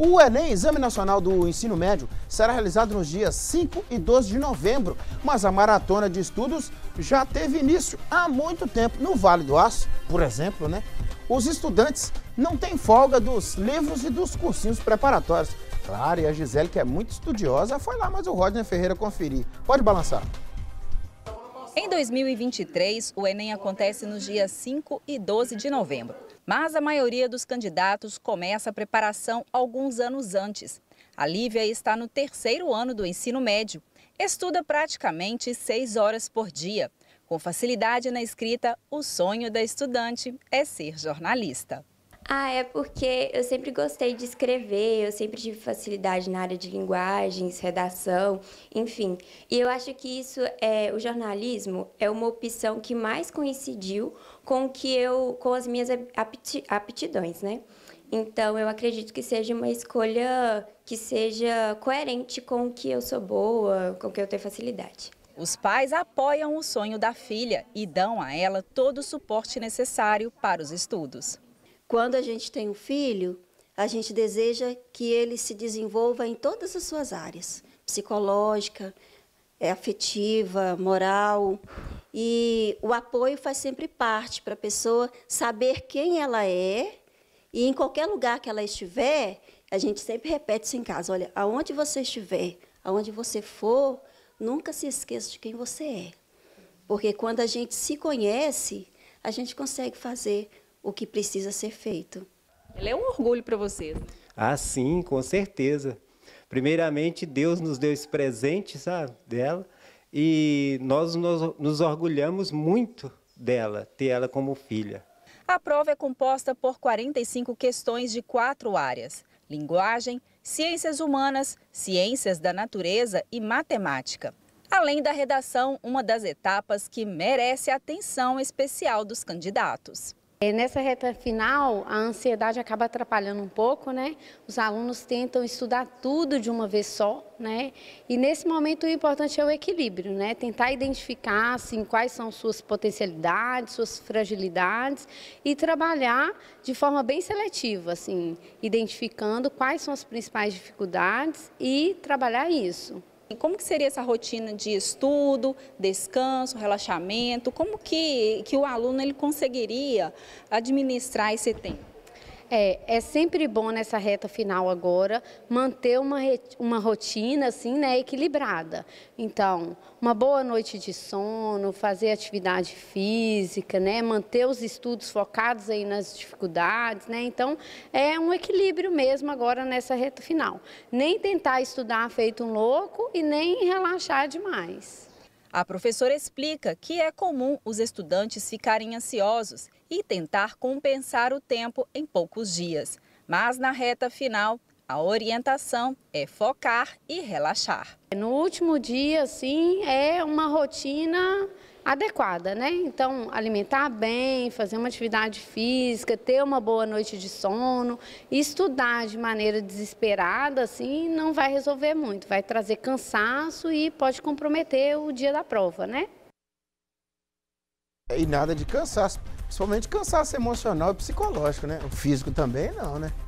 O Enem, Exame Nacional do Ensino Médio, será realizado nos dias 5 e 12 de novembro, mas a maratona de estudos já teve início há muito tempo no Vale do Aço, por exemplo, né? Os estudantes não têm folga dos livros e dos cursinhos preparatórios. Claro, e a Gisele, que é muito estudiosa, foi lá, mas o Rodney Ferreira conferir. Pode balançar. Em 2023, o Enem acontece nos dias 5 e 12 de novembro. Mas a maioria dos candidatos começa a preparação alguns anos antes. A Lívia está no terceiro ano do ensino médio. Estuda praticamente seis horas por dia. Com facilidade na escrita, o sonho da estudante é ser jornalista. Ah, é porque eu sempre gostei de escrever, eu sempre tive facilidade na área de linguagens, redação, enfim. E eu acho que isso é o jornalismo é uma opção que mais coincidiu com que eu com as minhas aptidões, né? Então, eu acredito que seja uma escolha que seja coerente com o que eu sou boa, com o que eu tenho facilidade. Os pais apoiam o sonho da filha e dão a ela todo o suporte necessário para os estudos. Quando a gente tem um filho, a gente deseja que ele se desenvolva em todas as suas áreas psicológica, é, afetiva, moral. E o apoio faz sempre parte para a pessoa saber quem ela é e em qualquer lugar que ela estiver, a gente sempre repete isso em casa: olha, aonde você estiver, aonde você for, nunca se esqueça de quem você é. Porque quando a gente se conhece, a gente consegue fazer o que precisa ser feito. Ele é um orgulho para vocês. Ah, sim, com certeza. Primeiramente, Deus nos deu esse presente, sabe, dela, e nós nos, nos orgulhamos muito dela, ter ela como filha. A prova é composta por 45 questões de quatro áreas: linguagem, ciências humanas, ciências da natureza e matemática. Além da redação, uma das etapas que merece a atenção especial dos candidatos. É, nessa reta final, a ansiedade acaba atrapalhando um pouco, né? Os alunos tentam estudar tudo de uma vez só, né? E nesse momento o importante é o equilíbrio, né? Tentar identificar assim, quais são suas potencialidades, suas fragilidades e trabalhar de forma bem seletiva, assim, identificando quais são as principais dificuldades e trabalhar isso como que seria essa rotina de estudo, descanso, relaxamento? Como que, que o aluno ele conseguiria administrar esse tempo? É, é sempre bom nessa reta final agora manter uma, uma rotina assim, né, equilibrada. Então, uma boa noite de sono, fazer atividade física, né, manter os estudos focados aí nas dificuldades, né? Então, é um equilíbrio mesmo agora nessa reta final. Nem tentar estudar feito um louco e nem relaxar demais. A professora explica que é comum os estudantes ficarem ansiosos e tentar compensar o tempo em poucos dias. Mas na reta final, a orientação é focar e relaxar. No último dia, sim, é uma rotina adequada, né? Então, alimentar bem, fazer uma atividade física, ter uma boa noite de sono, estudar de maneira desesperada, assim, não vai resolver muito, vai trazer cansaço e pode comprometer o dia da prova, né? E nada de cansaço, principalmente cansaço emocional e psicológico, né? O físico também não, né?